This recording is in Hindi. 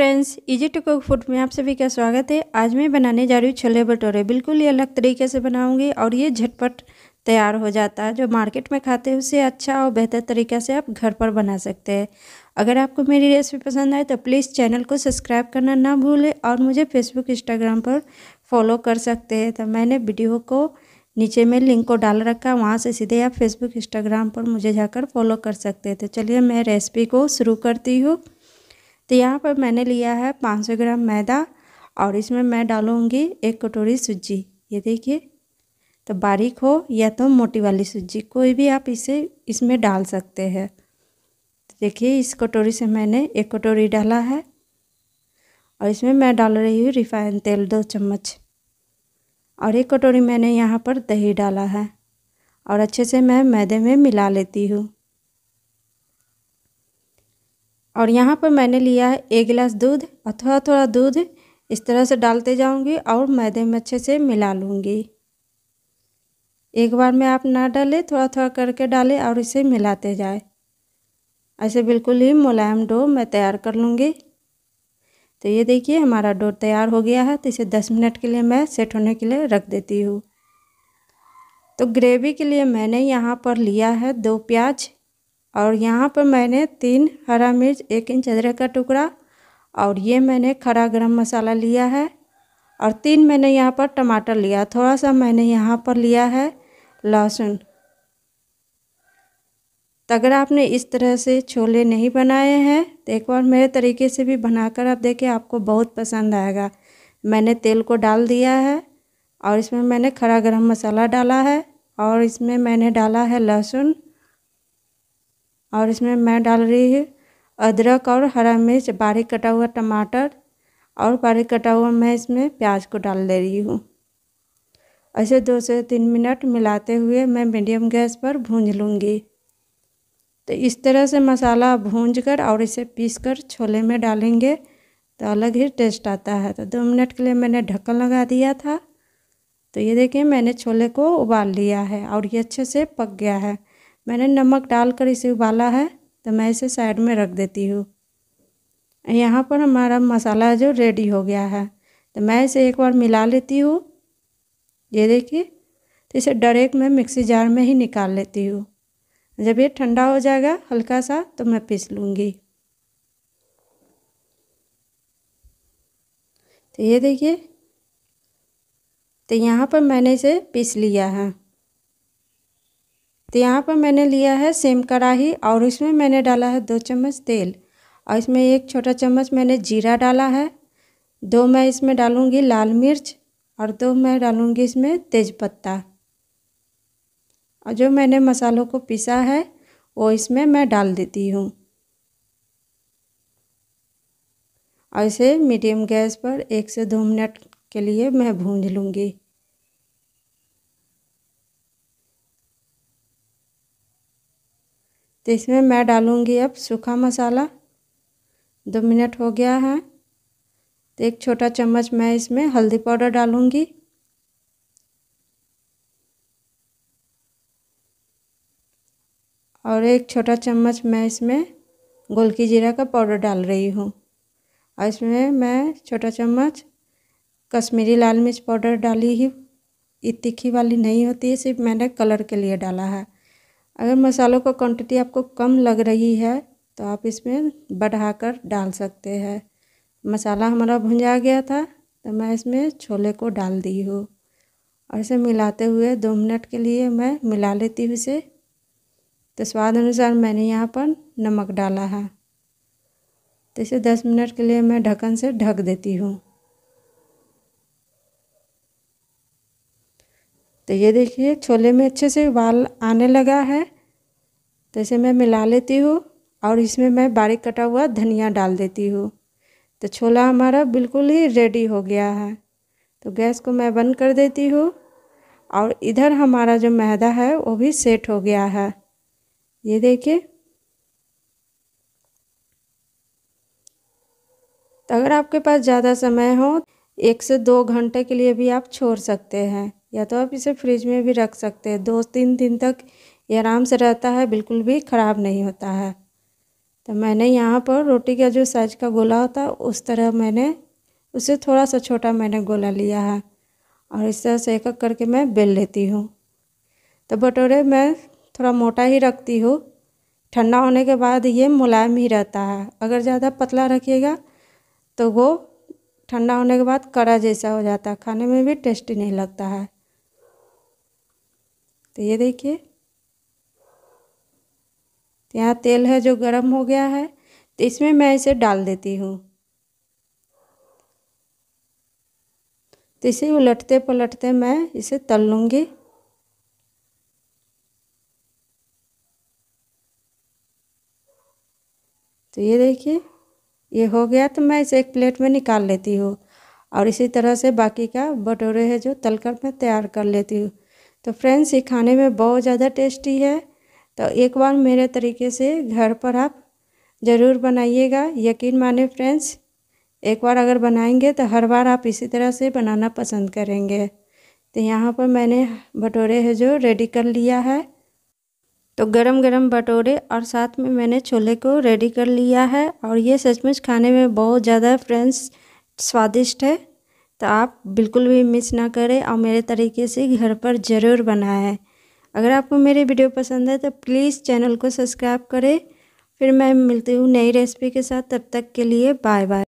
friends easy to cook food में आप सभी का स्वागत है आज मैं बनाने जा रही हूँ छोले भटूरे बिल्कुल ही अलग तरीके से बनाऊंगी और ये झटपट तैयार हो जाता है जो मार्केट में खाते हैं उसे अच्छा और बेहतर तरीके से आप घर पर बना सकते हैं अगर आपको मेरी रेसिपी पसंद आए तो प्लीज़ चैनल को सब्सक्राइब करना ना भूलें और मुझे फेसबुक इंस्टाग्राम पर फॉलो कर सकते हैं तो मैंने वीडियो को नीचे में लिंक को डाल रखा वहाँ से सीधे आप फेसबुक इंस्टाग्राम पर मुझे जाकर फॉलो कर सकते हैं तो चलिए मैं रेसिपी को शुरू करती हूँ तो यहाँ पर मैंने लिया है 500 ग्राम मैदा और इसमें मैं डालूँगी एक कटोरी सूजी ये देखिए तो बारीक हो या तो मोटी वाली सूजी कोई भी आप इसे इसमें डाल सकते हैं तो देखिए इस कटोरी से मैंने एक कटोरी डाला है और इसमें मैं डाल रही हूँ रिफाइन तेल दो चम्मच और एक कटोरी मैंने यहाँ पर दही डाला है और अच्छे से मैं मैदे में मिला लेती हूँ और यहाँ पर मैंने लिया है एक गिलास दूध और थोड़ा थोड़ा दूध इस तरह से डालते जाऊँगी और मैदे में अच्छे से मिला लूँगी एक बार में आप ना डालें थोड़ा थोड़ा करके डालें और इसे मिलाते जाए ऐसे बिल्कुल ही मुलायम डो मैं तैयार कर लूँगी तो ये देखिए हमारा डो तैयार हो गया है तो इसे दस मिनट के लिए मैं सेट होने के लिए रख देती हूँ तो ग्रेवी के लिए मैंने यहाँ पर लिया है दो प्याज और यहाँ पर मैंने तीन हरा मिर्च एक इंच अदरक का टुकड़ा और ये मैंने खड़ा गरम मसाला लिया है और तीन मैंने यहाँ पर टमाटर लिया थोड़ा सा मैंने यहाँ पर लिया है लहसुन तो अगर आपने इस तरह से छोले नहीं बनाए हैं तो एक बार मेरे तरीके से भी बनाकर आप देखें आपको बहुत पसंद आएगा मैंने तेल को डाल दिया है और इसमें मैंने खड़ा गरम मसाला डाला है और इसमें मैंने डाला है लहसुन और इसमें मैं डाल रही हूँ अदरक और हरा मिर्च बारीक कटा हुआ टमाटर और बारीक कटा हुआ मैं इसमें प्याज को डाल दे रही हूँ ऐसे दो से तीन मिनट मिलाते हुए मैं मीडियम गैस पर भूंज लूँगी तो इस तरह से मसाला भूंज कर और इसे पीस कर छोले में डालेंगे तो अलग ही टेस्ट आता है तो दो मिनट के लिए मैंने ढक्कन लगा दिया था तो ये देखिए मैंने छोले को उबाल लिया है और ये अच्छे से पक गया है मैंने नमक डालकर इसे उबाला है तो मैं इसे साइड में रख देती हूँ यहाँ पर हमारा मसाला जो रेडी हो गया है तो मैं इसे एक बार मिला लेती हूँ ये देखिए तो इसे डायरेक्ट मैं मिक्सी जार में ही निकाल लेती हूँ जब ये ठंडा हो जाएगा हल्का सा तो मैं पीस लूँगी तो ये देखिए तो यहाँ पर मैंने इसे पीस लिया है तो यहाँ पर मैंने लिया है सेम कढ़ाही और इसमें मैंने डाला है दो चम्मच तेल और इसमें एक छोटा चम्मच मैंने जीरा डाला है दो मैं इसमें डालूँगी लाल मिर्च और दो मैं डालूँगी इसमें तेज़पत्ता और जो मैंने मसालों को पिसा है वो इसमें मैं डाल देती हूँ और इसे मीडियम गैस पर एक से दो मिनट के लिए मैं भूंज लूँगी तो इसमें मैं डालूँगी अब सूखा मसाला दो मिनट हो गया है तो एक छोटा चम्मच मैं इसमें हल्दी पाउडर डालूँगी और एक छोटा चम्मच मैं इसमें गोलकी जीरा का पाउडर डाल रही हूँ और इसमें मैं छोटा चम्मच कश्मीरी लाल मिर्च पाउडर डाली ही ये तीखी वाली नहीं होती है सिर्फ मैंने कलर के लिए डाला है अगर मसालों का क्वांटिटी आपको कम लग रही है तो आप इसमें बढ़ा कर डाल सकते हैं मसाला हमारा भुंजा गया था तो मैं इसमें छोले को डाल दी हूँ और इसे मिलाते हुए दो मिनट के लिए मैं मिला लेती हूँ इसे तो स्वाद अनुसार मैंने यहाँ पर नमक डाला है तो इसे दस मिनट के लिए मैं ढक्कन से ढक देती हूँ तो ये देखिए छोले में अच्छे से उबाल आने लगा है तो इसे मैं मिला लेती हूँ और इसमें मैं बारीक कटा हुआ धनिया डाल देती हूँ तो छोला हमारा बिल्कुल ही रेडी हो गया है तो गैस को मैं बंद कर देती हूँ और इधर हमारा जो मैदा है वो भी सेट हो गया है ये देखिए तो अगर आपके पास ज़्यादा समय हो एक से दो घंटे के लिए भी आप छोड़ सकते हैं या तो आप इसे फ्रिज में भी रख सकते हैं दो तीन दिन तक ये आराम से रहता है बिल्कुल भी ख़राब नहीं होता है तो मैंने यहाँ पर रोटी का जो साइज का गोला होता है उस तरह मैंने उसे थोड़ा सा छोटा मैंने गोला लिया है और इस तरह से एक एक करके मैं बेल लेती हूँ तो भटोरे मैं थोड़ा मोटा ही रखती हूँ ठंडा होने के बाद ये मुलायम ही रहता है अगर ज़्यादा पतला रखिएगा तो वो ठंडा होने के बाद कड़ा जैसा हो जाता है खाने में भी टेस्टी नहीं लगता है तो ये देखिए तो यहाँ तेल है जो गर्म हो गया है तो इसमें मैं इसे डाल देती हूँ तो इसे उलटते पलटते मैं इसे तल लूँगी तो ये देखिए ये हो गया तो मैं इसे एक प्लेट में निकाल लेती हूँ और इसी तरह से बाकी का भटोरे है जो तलकर मैं तैयार कर लेती हूँ तो फ्रेंड्स ये खाने में बहुत ज़्यादा टेस्टी है तो एक बार मेरे तरीके से घर पर आप ज़रूर बनाइएगा यकीन माने फ्रेंड्स एक बार अगर बनाएंगे तो हर बार आप इसी तरह से बनाना पसंद करेंगे तो यहाँ पर मैंने भटोरे है जो रेडी कर लिया है तो गरम गरम भटोरे और साथ में मैंने छोले को रेडी कर लिया है और ये सचमुच खाने में बहुत ज़्यादा फ्रेंड्स स्वादिष्ट है तो आप बिल्कुल भी मिस ना करें और मेरे तरीके से घर पर ज़रूर बनाएं अगर आपको मेरी वीडियो पसंद है तो प्लीज़ चैनल को सब्सक्राइब करें फिर मैं मिलती हूँ नई रेसिपी के साथ तब तक के लिए बाय बाय